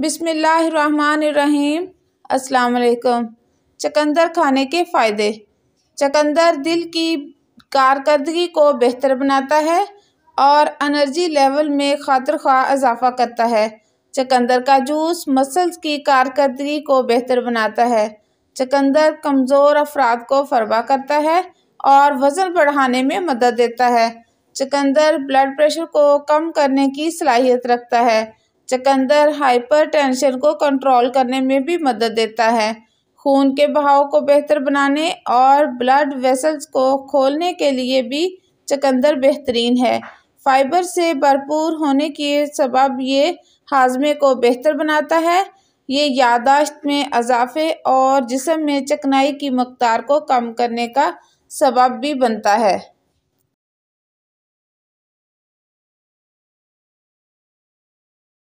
बिसमीम् अल्लाम चकंदर खाने के फ़ायदे चकंदर दिल की कारकर्दगी को बेहतर बनाता है और एनर्जी लेवल में खातर खा इजाफा करता है चकंदर का जूस मसल्स की कारकर्दगी को बेहतर बनाता है चकंदर कमज़ोर अफराद को फरबा करता है और वज़न बढ़ाने में मदद देता है चकंदर ब्लड प्रेशर को कम करने की सलाहियत रखता है चकंदर हाइपरटेंशन को कंट्रोल करने में भी मदद देता है खून के बहाव को बेहतर बनाने और ब्लड वेसल्स को खोलने के लिए भी चकंदर बेहतरीन है फाइबर से भरपूर होने के सबब ये हाजमे को बेहतर बनाता है ये यादाश्त में अजाफे और जिसम में चकनाई की मकदार को कम करने का सबब भी बनता है